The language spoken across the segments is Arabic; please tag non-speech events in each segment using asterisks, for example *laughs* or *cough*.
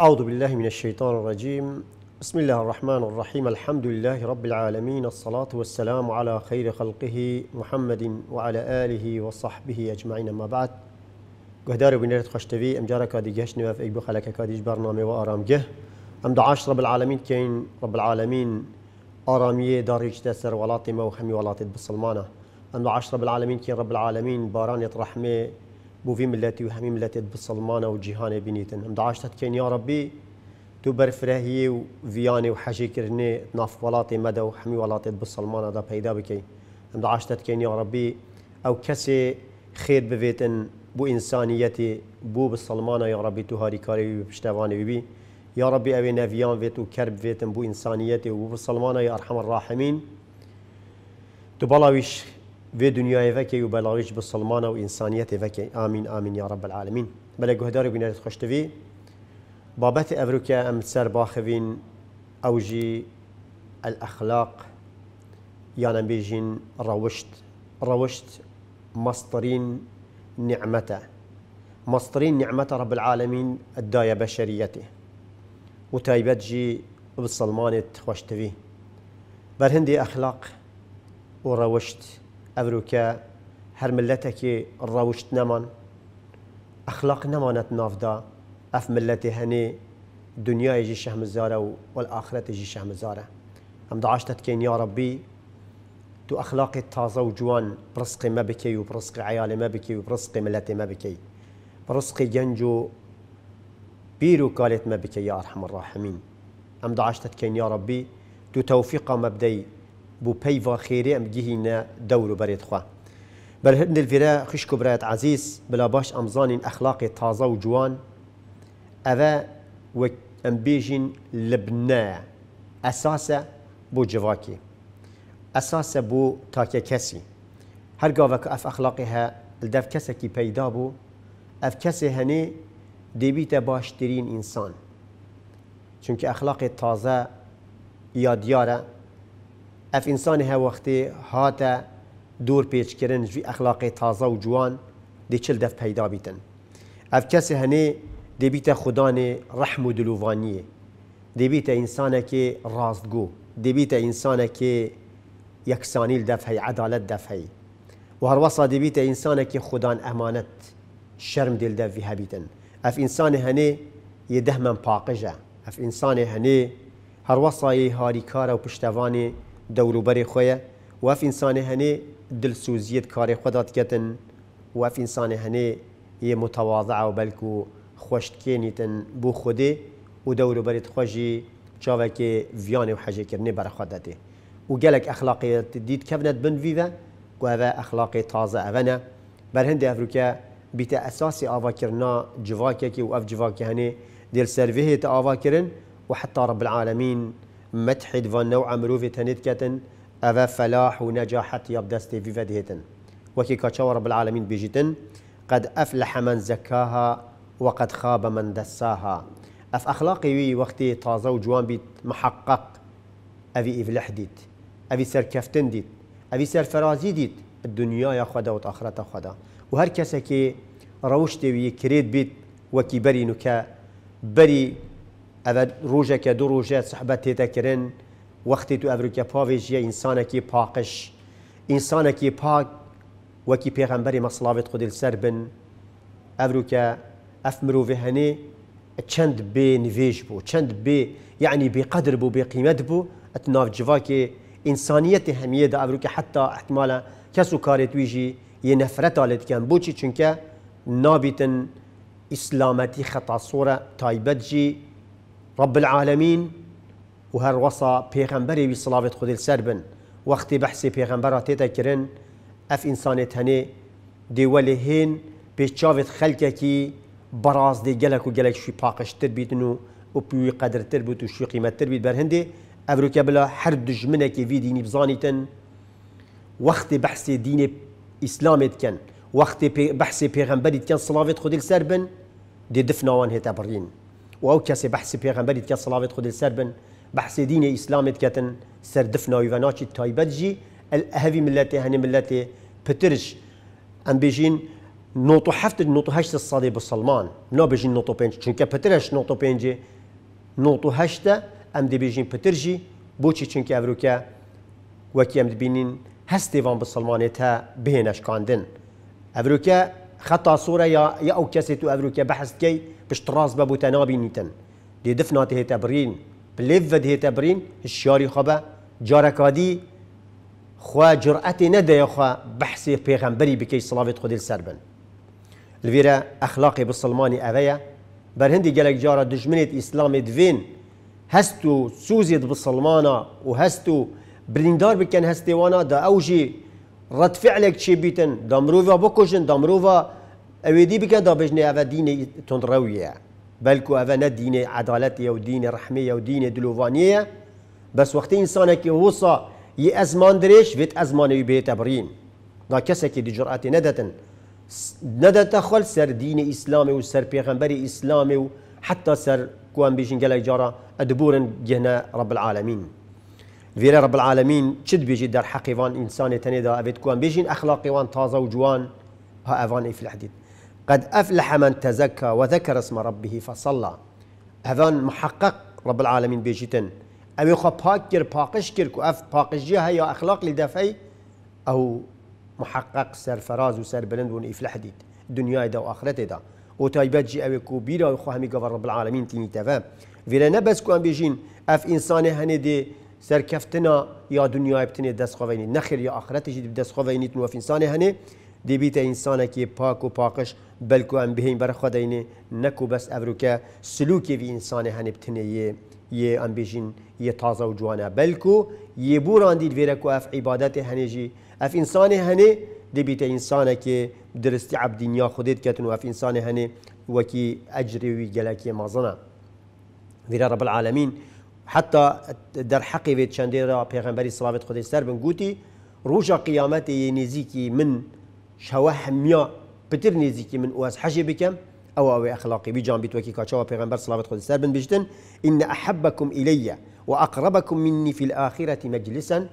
أعوذ بالله من الشيطان الرجيم بسم الله الرحمن الرحيم الحمد لله رب العالمين الصلاة والسلام على خير خلقه محمد وعلى آله وصحبه أجمعين ما بعد قهدار بن رد خشتبي ام جارا کادی گهش نواف ایک بخلق کادیش برنامه وآرام جه ام دعاش رب العالمين كين رب العالمين آرامیه داریج دسر ولات ما و بسلمانه ام دعاش رب العالمين كين رب العالمين باران يترحمي بو في ملتي وهمي ملتي بسلمانه وجيهانه بنيتن ام دعاشتت كان يا ربي تو برفرهي وفياني وحاجي كرني ناف ولاتي مدى وحمي ولاتي بسلمانه دا بيدا بكي ام دعاشتت كان يا ربي او كسي خير بفيتن بو انسانيتي بو بسلمانه يا ربي تو هاري كاري بشتاواني بي يا ربي أبي نافيان فيت وكرب فيتن بو انسانيتي وبو يا ارحم الراحمين تو بلاويش في دنيا فكي وبلاغيش بالسلمانة وإنسانية يفكي آمين آمين يا رب العالمين بلا قهدار بنات خشتفي بابات أفريكا أم سر باخفين أوجي الأخلاق يعني بيجين روشت روشت مصدرين نعمته مصدرين نعمته رب العالمين الداية بشريته وتايبت جي بالسلمانة خوشتفي برهندي أخلاق وروشت ئەوروکە هر ملتك ڕەوشت نمان أخلاق نمانت نافدا أف ئەف ملەتی هەنێ دنیایجی شەمزارە و والآخرەتێژی شەمزارە ئەم داعاشتت يا ربي تو أخلاق تازة وجوان برسقي ما بكي بکەی و پرسقی عیالی مە بکەی و پرسقی ملەتی مە بکەی پرسقی گەنج بيرو قالت ما بكي يا أرحم الراحمين أم دعشتك يا ربي تو توفيق مبدئي بۆ پەیوا خیری ام گیهینە دەور و بەرێت خوا بەر هەندلڤێرە خوشک و برایەت عزیز بلا باش ئەمزانین اخلاق تازه و جوان اوه و ام بێژین لبنا اساس بو جواکی اساس بو کسی هر تاکە کەسی اف ئەف ها هە کسی کەسێکی پیدا بو اف کسی هنی دیبیت باشترین ئینسان چونکە ئەخلاقی تازە یا دیارە اف انسان ها وقتی هات دور پیچ کردن جوی اخلاق تازه و جوان دی دف پیدا بیتن اف کسی هنه دی بیت خدان رحم و دلووانیه دی بیت که راستگو دی بیت انسانه که یکسانی دفعی عدالت دفعی و هر وصا دی بیت که خدا امانت شرم دل دفعی بیتن. اف انسان هنی یه من پاقجه اف انسان هنی هر وصای هاریکار و پشتوانی بری دەوروبەری خۆیە واف ئینسانی هەنێ دلسوزیت کاری خۆدا و اف انسان هنی یه متواضع و بلکو خوشت کنیتن بو خودی و بری تخوشی چاوه که ویان و دەوروبەریت خۆشی چاوەکێ ڤیانێ و گلک اخلاقی دید بند بەرەخوادەێ و او اخلاق تازه اوانه بر هند افروکه بیت ئەڤەنە آوا کرنا جواکه که و اف جواکه هنی دل هەنێ تا آوا کرن و حتی رب العالمین متحد و نوع مروف تنید کتن او فلاح و نجاحت یا بدست وكي كاتشاو رب العالمين بيجيتن قد أفلح من زكاها وقد خاب من دساها أف أخلاقي وي وقتي طازو وجوان بيت محقق أبي إفلح ديت أبي سر كفتن ديت أبي سر فرازي ديت الدنيا يا خدا وتأخرة خدا وهر كسكي روشتي وي كريد بيت وكي بري نكا بري او که دو دوو صحبت سحبەت کرن وقتی تو ئەڤروکە پاوێژیە پاکش پاقش ئینسانێکی پاک وەکی پێغەمبەری مەسلاوێت خودل سەر بن ئەڤروکە ئەف مرۆڤ هەنێ چند بی نویج بو چند بی یعنی بی بی قدر بو قیمت بو اتناف بوو ئەت ناوجیواکێ ئینسانیەتی هەمیەدا ئەڤروکە حتی احتمالا کسو و کارێت یه نفرت آلت کن بو چی چونکه نابیتن اسلامتی ئیسلامەتی تایبت جی رب العالمين و وصى بيغمبري پێغەمبەرێوی خذ السربن سەر بحسي بيغمبرة تذكرن أف إنسان تاني دي هەنێ دێوەلێ خلقكي براز دي جلك گەلک و گەلێکشی پاقشتر بیتن و و پیوی قەدرتر تربيت و شوقیمەتر بیت بەرهندێ ئەروکە بلا هەر دژمنێکی وی بحسي ديني وەختی كان دینێ ئیسلامێتکەن وەختی بەحسی پێغەمبەریتکەن سلااوێت خودل سەر بن دێ دفناوان هێتە و ئەو کەسێ بەحسی پێغەمبەری کە سڵاوێت خودی سەر بن بەحسێ دینی ئیسلامێت کەتن سەردفناوی و ناچی تایبەتجی ئەهەوی ملەتێ هەنێ ملەتێ پترش ئەم بێژین نوتهفت نوتهشت سادی بسلمان بترش نوتو بينج نوتو هشت أم دي بيجين بترجي دەبێژین پترژی بۆچی چونکە ئەوروکە وەکی ئەم دبینین بسلمان بسلمانێت بهنش كاندن ئەوروکە خطا صوره يا يا او کسی تو ابرو بحث كي باش تراس بابو تنابي نيتن دی دفنات هی تبرين بلیف ود تبرين الشاري الشاری خبا جارکادی خوا ندى يا خوا بحثی پیغمبری بکی صلاویت خودی سر بن الویرا اخلاقی بسلمانی اویا بر هندی گلک جارا دجمنیت اسلام دفين هستو سوزيد بسلمانا وهستو هستو برندار هستي وانا دا اوجي رد فعلك شي بيتن دمروفا بوكوشن دمروفا اویدی بك دا بجنه او دین تندرویه بلکو او نه دین عدالتیه و دین رحمیه و بس وقت انسان كي وصا ي ازمان دريش ویت ازمان به تبرين دا کسی كي دي جرأتی ندتن ندت خل سر دين اسلامي وسر سر پیغمبر اسلامي حتى سر كوان بيجن جلا جارا ادبورن جهنا رب العالمين فيري رب العالمين چد بيجي در حقي وان انسان دا افيد كوان بيجين اخلاقي وان تازا وجوان ها افان يفلح ديد قد افلح من تزكى وذكر اسم ربه فصلى افان محقق رب العالمين بيجيتن اوي خو باكر باقش كر كو اف باقش جي يا اخلاق لدفعي او محقق سرفراز وسر بلند ون يفلح ديد دنيا دا واخرته دا و تایبەت جی ئەوێ و بیرا خو هەمی گەڤ رب العالمین تینی تفا وێرە نبس کوان بێژین اف انسان هەنێ دێ سرکفتنا یا دنیا ابتن دست خواهینی نخیر یا آخرتش دست خواهینی تنو انسان هنه دی بیت انسان که پاک و پاکش بلکو ام بهین بر خداینه نکو بس اورو که سلوکی وی انسان هنه بتنی یه یه ام بیشین یه تازه و جوانه بلکو یه بوران دید ویرکو اف عبادت هنه جی اف انسان هنه دی بیت انسان که درستی عبدینیا خودت کتن و اف انسان هنه وکی اجری وی گلکی مازنه ویرا رب العالمین حتى در حقي بيت چندی بيغمبري صلاة صلوات خودی سر بن روجا قياماتي قیامت من شوه ميا بتر نزيكي من او حجي بكم او او اخلاقي بی جان كاتشاو کاچا و پیغمبر صلوات خودی سر بن بجتن ان احبكم الي واقربكم مني في الاخره مجلسا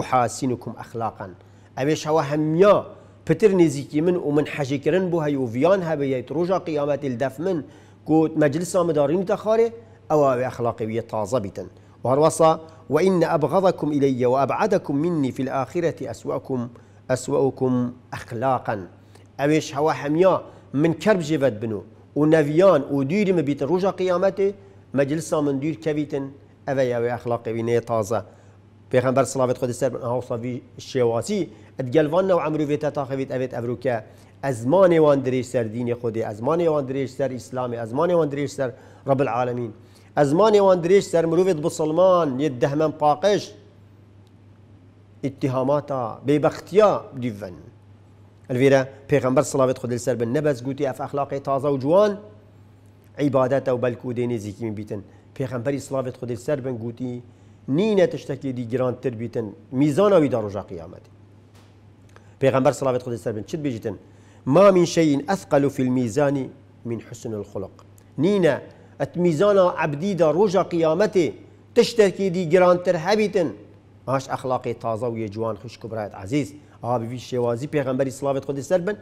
احاسنكم اخلاقا ابي شوه ميا بتر نزيكي من ومن حجي حجی کرن بو هیوویان هبیت روژا قیامت الدف من گوت مجلس آمدارین تخاره أو أخلاقية ظابطا وهروصة وإن أبغضكم إلي وأبعدكم مني في الآخرة أسوأكم أسوأكم أخلاقا أويش هوا حميا من كرب جفت بنو ونفيان ودير مبيت رجا قيامته مجلسا من دير كبيتن أوي أوي أخلاقي بنية تازة پیغمبر صلاة خود السر من أهو شواسی الشيواتي و عمرو ویتا تاخویت اویت ابروکه ازمان أزماني دریش سر ديني خود أزماني واندريش سر إسلامي أزماني واندريش سر رب العالمين ئەزمانی وان سر سەرمرۆڤێت بسلمان یە دەهمەم پاقش ئتیهاماتە بێبەختیا دیڤن ئەلوێرە پێغمبەر سڵاوێت خودل سەر بن نەبەس قوتي اف اخلاقي تازا و جوان عیبادەتە و بەلکو دێ نێزیکی من بيتن پیغمبر سڵاوێت خود السر بن قوتي نينة تشتكي دي جران تر بيتن ميزانا ويدارو جا قيامت پیغمبر سڵاوێت خود السر بن چد بيجتن ما من شيء أثقل في الميزان من حسن الخلق نينة ات میزان عبدی دا روجا قیامته تشتكي دي جران هبیتن هاش اخلاق تازا و جوان خوش كبرات عزيز آبی وی شوازی بيغمبري صلوات خود سر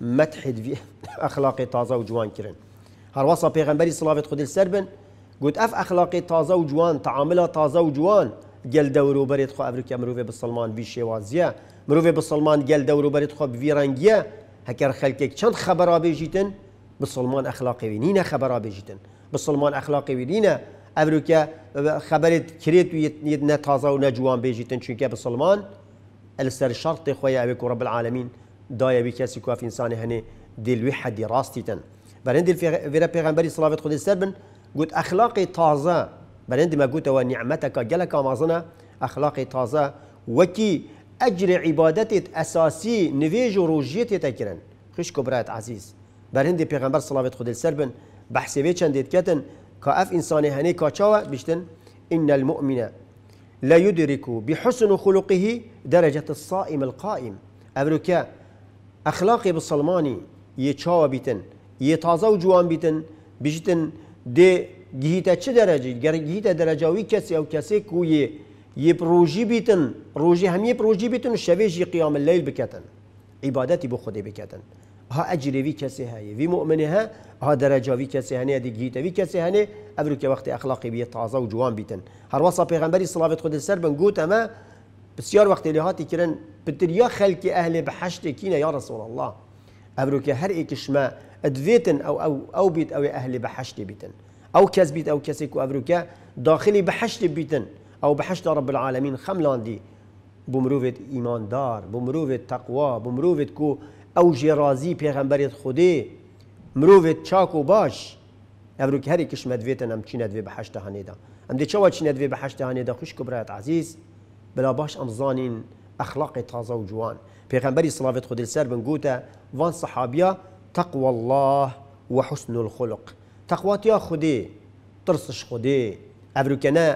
متحد في وی *laughs* اخلاق تازه و جوان کرن هر وصا بيغمبري صلوات خود سر قلت اف اخلاق تازا و جوان تعامل تازه و جوان گل دورو بريت خو افریقا مروه بسلمان وی شوازیه مروه بسلمان جل دورو بريت خو وی رنگیه هکر خلکک چند خبر بيجيتن بسلمان اخلاقي نينا نینه خبر آبیجیتن بسلمان اخلاقی ویرینه اولی که خبرت كريت و یه نه تازه و نه جوان بیجیتن چون که بسلمان السر شرط خويا ابيكو رب العالمین دای بی کسی که انسان هنه دلوی حدی راستیتن برند ویرا پیغمبری صلوات خودی سر بن قلت اخلاقی تازه برند ما قلت و نعمتك جلك مازنا اخلاقی تازه وکی اجر عبادتت اساسی نویج و روجیت تکرن خش کبرات عزیز برند پیغمبر صلوات خودی سر بن بحسبه چندید ديت كاتن كاف انسان هني کاچاوه بشتن إن المؤمن لا يدرك بحسن خلقه درجة الصائم القائم أبروكا أخلاقي بالصلماني يتشاوى بيتن يتازو جوان بيتن بيشتن دي جهيتا چه درجة جهيتا درجة وي كسي أو كسي كوي يبروجي بيتن روجي هم يبروجي بيتن شويجي قيام الليل بكتن عبادتي بخدي بكتن ها اجر وی کسی هایی وی مؤمنه ها ها درجه وی کسی هنه دی گیت وی کسی هنه ابرو که وقت اخلاقی بیه تازه و جوان بیتن هر وصا پیغمبری صلوات خود سر بن گوت اما بسیار وقت لهاتی کرن بتریا خلق اهل بحشت کینه یا رسول الله ابرو که هر ایکش ما ادویتن او او او بیت او اهل بحشت بیتن او کس بیت او کسی کو ابرو که داخلی بحشت بیتن او بحشت رب العالمین خملاندی بمروفت ایماندار بمروفت تقوا بمروفت کو او جرازي پێغەمبەرێت خودي مرۆڤێت چاک و باش ئەروک هەری کشمە دوێتن ئەم چینە دوێ بە هەشتا هەنێدا ئەم دێ چاوە چینە دوێ بە هەشتا دا خوش برات عزیز بلا باش ام زانین اخلاق تازه و جوان پێغەمبەری سڵاوێت خودی بن بنگوتە وان صحابیا تقوى الله وحسن الخلق تەقواتیا خودي ترسش خودي ئەروکە نە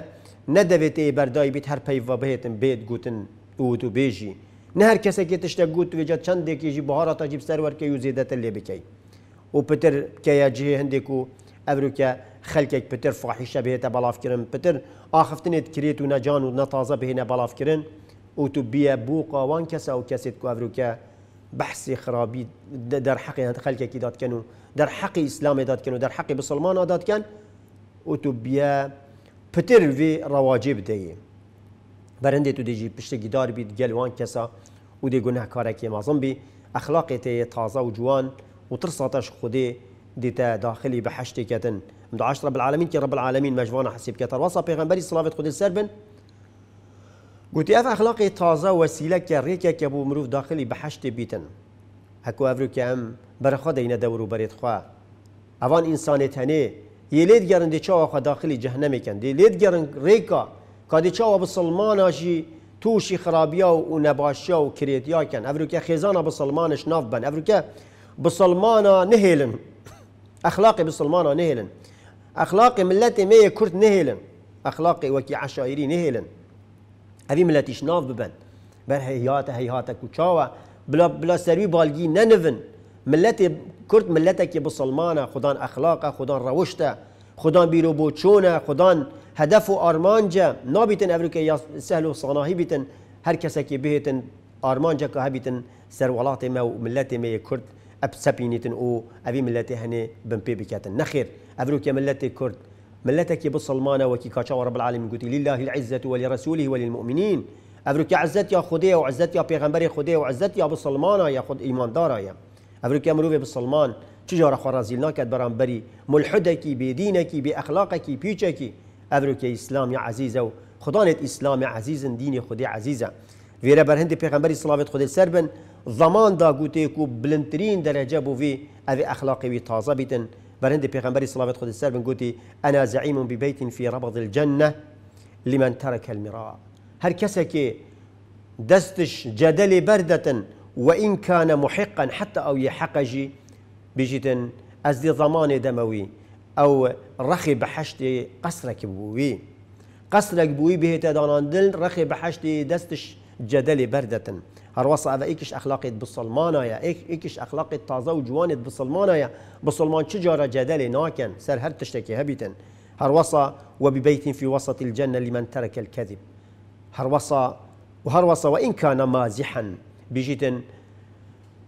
نەدەوێت ئێ برداي بيت هر بيت بهێتن بێت گوتن وت نه هر کسی که تشت گوت و جات چند دیکی جی بهار تا جیب سر ور که یو زیدت لی بکی او پتر که یا هندی کو ابرو که یک پتر فاحشه بهته بلاف کرن پتر آخفتنت کریت و نجان و نتازه بهنه بلاف کرن او تو بیا بو قوان کس او کسی کو ابرو که بحث خرابی در حق خلق داد كانوا در حق اسلام داد كانوا در حق بسلمان او تو وتبيا پتر وی رواجب دي برند تو دیجی پشت گیدار بید گل وان کسا و دی گناه کارکی مازم بی اخلاق تی تازه و جوان و ترساتش خودی دیتا داخلی به حشت کتن دعاش رب العالمین که رب العالمین العالمين مجوانا حسيب كتر وصى بيغنبري صلاة خد السربن قلت اف اخلاق تازه که ریکه که بو مروف داخلی به حشت بیتن هکو افرو که هم برخوا دينا دورو برید خوا اوان انسان تنه یه لید گرن دی چا خوا داخلي جهنم کن دی لید گرن ریکا کادی چاو بسلمان آجی توشی خرابیا و نباشیا و کریتیا کن افرو که خیزانا بسلمانش ناف بن افرو که بسلمانا نهیلن اخلاق بسلمان نهیلن اخلاق ملت می کرد نهیلن اخلاق وکی عشایری نهیلن اوی ملتیش ناف ببن بر حیات حیات کچاو. بلا بلا سروی بالگی ننون ملت کرد ملت که بسلمانا خدا اخلاق خدان روشت خدان بیرو بوچونه خدان هدف و آرمانجا نابیتن اولی سهل و صناهی بیتن هر کسی که بهتن آرمانجا که هبیتن سر ولات ما و ملت ما کرد اب سپینیتن او اوی ملت هنه بن بکاتن بکتن نخیر اولی که ملت کرد ملتك بسلمان وكي كاشا رب العالم قلت لله العزة ولرسوله وللمؤمنين أفريك عزت يا و عزت يا بيغمبري و عزت يا بسلمان يا خود إيمان دارا يا أفريك مروي بسلمان تجارة خرازيلنا كد برامبري ملحدك بدينك بأخلاقك پیچکی ئەروکە ئیسلامی عزیزە و خدانێت ئیسلامی عزیزن دینی خودی عزیزە وێرە بەرهندی پێغمبەری سلاوێت خودی سەر بن زماندا گوتێک و بلندترین دەرەجە بووی ئەوێ أخلاقي تازە بیتن بەرهندی پێغمبەری سلاوێت خودی سەر بن گوتی أنا زعیم ببیت في ربض الجنة لمن ترك المراء هەر كسكي دستش جدلي بردة وإن كان محقا حتى أو يحقجي بجيتن أزدي ضمان دموي او قصرك بوي قصرك بوي بووی قەسرێک بووی بهێتە داناندن ڕەخی بەحشتی دەستش جدلی بەردەتن هەروەسە ئەە ئیکش ئەخلاقیت بسلمانایە ئیکش ئەخلاقیت تازە و جوانت بسلمانایە بسلمان چ جارە جدلی ناکەن سەر هەر تشتێکی هەبیتن هەروەسە وببیتین في وسط الجنة لمن ترك الكذب هەروەسە و وإن كان مازحا بجيتن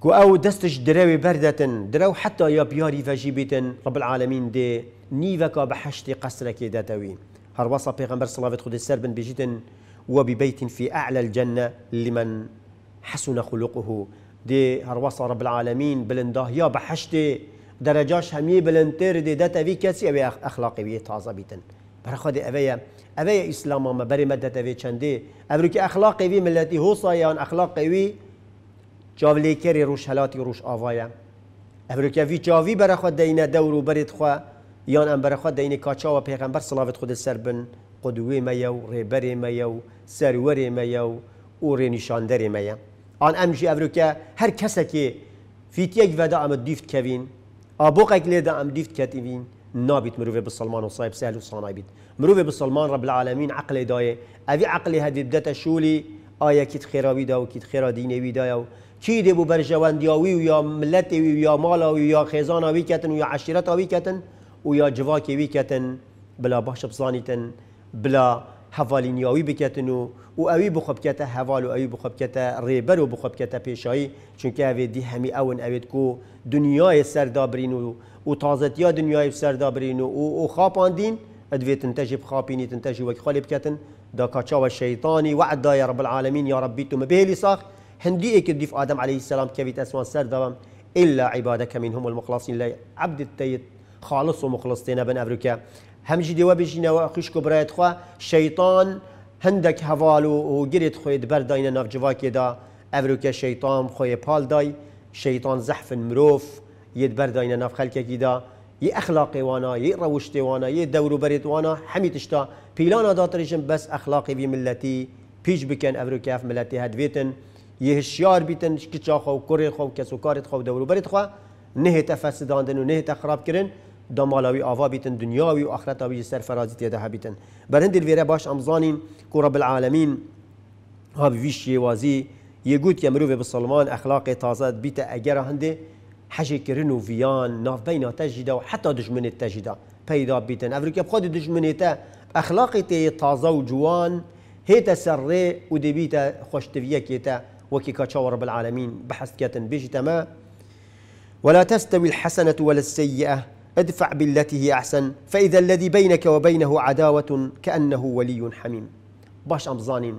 كو او دستش دراوي بردتن دراو حتى يا بياري فجيبتن رب العالمين دي نيفك بحشت قصرك داتوي وصى پیغمبر صلاة خد السر بن بيجتن وببيت في أعلى الجنة لمن حسن خلقه دي وصى رب العالمين بلنده يا بحشت درجاش همي بلنتر دي داتوي كاسي او أخلاقي بي تازا بيتن برخد أبي أبي إسلاما ما بري مدتا في چنده أبروكي أخلاقي بي ملتي هو صايا أخلاقي بي جاو لیکری روش هلاتی روش آوایا ابروکه وی جاوی بر خود دین دور و برید خوا یان ام بر خود دین کاچا و پیغمبر صلوات خود سر بن قدوی میا و ریبر میا و سرور میا و او رنشاندر میا آن امجی ابروکه هر کس که فیت یک ودا ام دیفت کوین ابوقک لیدا ام دیفت کتیوین نابیت نابت سلمان و صاحب سهل و وصاناي بيت مروفه سلمان رب العالمین عقل دايه ابي عقلي هذه بدات آیا آية كيت خيرا ويدا وكيت خيرا ديني ويدا کی دی بو بر برجواندیاوی و یا ملت و یا مال و یا خیزانا وی کتن و یا عشیرت وی کتن و یا جواکی وی کتن بلا باش بزانیتن بلا حوالینیاوی بکتن و او اوی بخوب کتا حوال و اوی بخوب کتا ریبر و بخوب کتا پیشایی چونکه اوی دی همی اون اوی کو دنیای سر دابرین و او تازتیا دنیای سر دابرین و او, و دین ادوی تنتجب خاپینی تنتجب وک خالب کتن دا کچا و شیطانی وعد دا یا رب العالمین یا ربی تو مبهلی ساخت هندي ديف آدم عليه السلام كبيت اسوان سر دوام إلا عبادك منهم المخلصين لا عبد التيت خالص ومخلصتين بن أفريكا هم جدي وبجينا وأخيش كبرات خوا شيطان هندك هفالو وجريت خوي دبر داينا نافجواكي دا أفريكا شيطان خوي بال داي شيطان زحف مروف يدبر داينا ناف خلكي دا ي اخلاقي وانا ي روشتي وانا ي دورو بريت وانا حمي تشتا بيلانا داتريشن بس اخلاقي في ملتي بيج بكن افريكا في ملتي هدفيتن یه هشیار بیتن کچا خو کره خو کسو کارت خو دورو برید خو نه تفسداندن و نه تخراب کرن دا مالاوی آوا بیتن دنیاوی و آخرتاوی سر فرازی تیده ها بیتن دل ویره باش امزانین که رب العالمین ها بیش یوازی یه گود که یمرو بسلمان اخلاق تازد بیت اگر هنده حجی کرن و ویان ناف بینا تجیده و حتی دجمنه تجیده پیدا بیتن افرو که بخواد دجمنه تا اخلاق تیه تازه و جوان هیت سره و دبیت خوشتویه که وكي كاتشاور رب العالمين بحث كاتن بيجي تما ولا تستوي الحسنة ولا السيئة ادفع بالتي هي أحسن فإذا الذي بينك وبينه عداوة كأنه ولي حميم باش أمزانين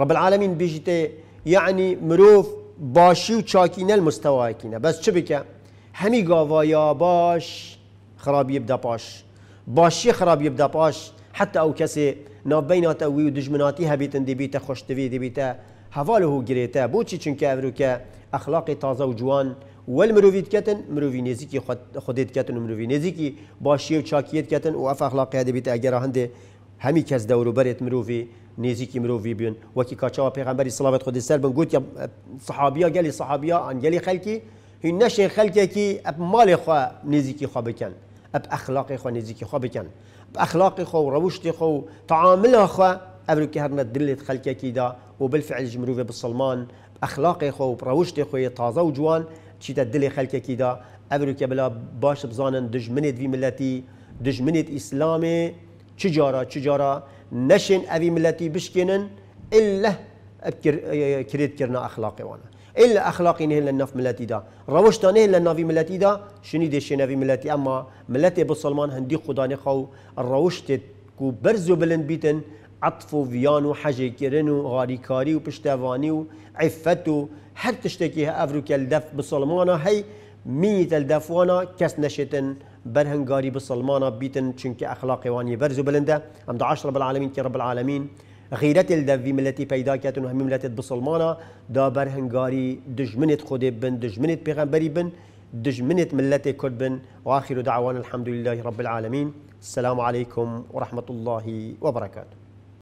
رب العالمين بيجي يعني مروف باشي و المستوى كينا بس شبكة همي قاضا يا باش خراب يبدأ باش باشي خراب يبدأ باش حتى او كسي نابینات اوی ودجمناتي هبيتن دي بيتا خوش دي بيتا هفاله هو جريتا بۆچی چونکە ئەروکە ئەخلاقی تازە وجوان والمروفيت كتن مروفي کەتن مرۆڤ نێزیکی خودێت کەتن و مرۆڤ نێزیکی باشیە و چاکیت کەتن و هندي همي دەبێت ئەگەرە بريت مروفي کەس مروفي مرۆڤ وكي مرۆڤ بن وەکی کاچەوە پێغمبەری سلااوت خودی يا بن گوت صحابیا گەلی صحابیا ئەنگەلی خەلکی هین نەشێ خەلکێکی ئەپ ماڵێ خوا نێزیکی خوا بکەن ئەپ ئەخلاقی خوا نێزیکی خوا بکەن ئەخلاقی خۆ و ڕەوشتی خۆ خوا كي هرنا دلت خلقه كيدا وبالفعل جمروفه بالسلمان باخلاقي خو بروشتي خو تازه وجوان تشيتا دلي خلقه كيدا كي بلا باش بزانن دجمنت في ملتي دجمنت اسلامي تجارة تجارة نشن أبي ملتي بشكنن إلا كريت كرنا أخلاقي وانا إلا أخلاقي نهل النف ملتي دا روشتا نهل النف ملتي دا شني شنو ابي ملتي أما ملتي بالسلمان هندي خداني خو الروشت كو برزو بلن بيتن عطف و ویان و حجه کرن و غاریکاری و پشتوانی و عفت و هر تشتکی افرو کل دف بسلمانا هی مینی دفوانا کس نشتن برهنگاری بسلمانا بيتن چونك اخلاق واني برزو بلنده ام دعاش رب العالمين رب العالمين غيرت الدفي ملتی پیدا و وهمي ملتت بسلمانا دا برهنگاری دجمنت خود بن دجمنت پیغمبری بن دجمنت ملت کرد بن واخر دعوان الحمد لله رب العالمين السلام عليكم ورحمة الله وبركاته